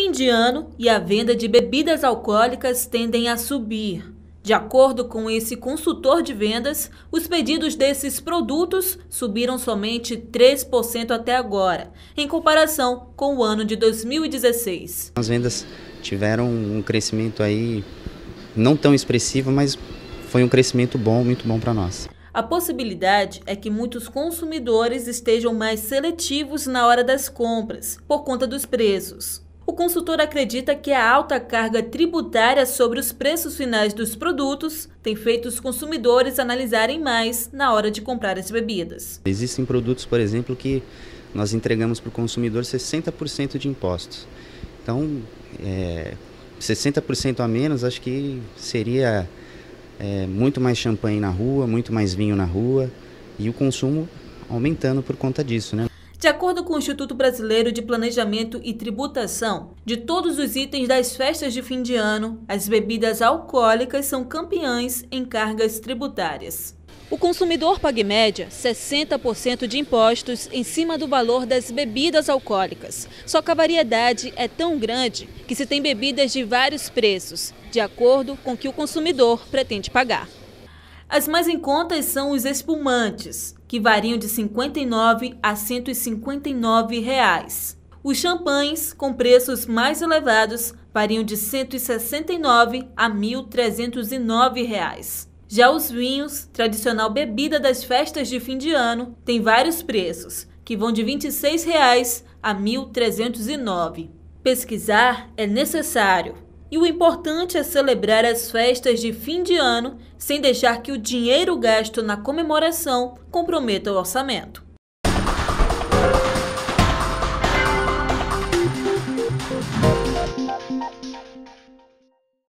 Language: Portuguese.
Fim de ano e a venda de bebidas alcoólicas tendem a subir. De acordo com esse consultor de vendas, os pedidos desses produtos subiram somente 3% até agora, em comparação com o ano de 2016. As vendas tiveram um crescimento aí não tão expressivo, mas foi um crescimento bom, muito bom para nós. A possibilidade é que muitos consumidores estejam mais seletivos na hora das compras, por conta dos preços o consultor acredita que a alta carga tributária sobre os preços finais dos produtos tem feito os consumidores analisarem mais na hora de comprar as bebidas. Existem produtos, por exemplo, que nós entregamos para o consumidor 60% de impostos. Então, é, 60% a menos, acho que seria é, muito mais champanhe na rua, muito mais vinho na rua e o consumo aumentando por conta disso, né? De acordo com o Instituto Brasileiro de Planejamento e Tributação, de todos os itens das festas de fim de ano, as bebidas alcoólicas são campeãs em cargas tributárias. O consumidor paga em média 60% de impostos em cima do valor das bebidas alcoólicas. Só que a variedade é tão grande que se tem bebidas de vários preços, de acordo com o que o consumidor pretende pagar. As mais em conta são os espumantes, que variam de R$ 59 a R$ 159. Reais. Os champanhes, com preços mais elevados, variam de R$ 169 a R$ 1.309. Reais. Já os vinhos, tradicional bebida das festas de fim de ano, tem vários preços, que vão de R$ 26 reais a R$ 1.309. Pesquisar é necessário. E o importante é celebrar as festas de fim de ano sem deixar que o dinheiro gasto na comemoração comprometa o orçamento.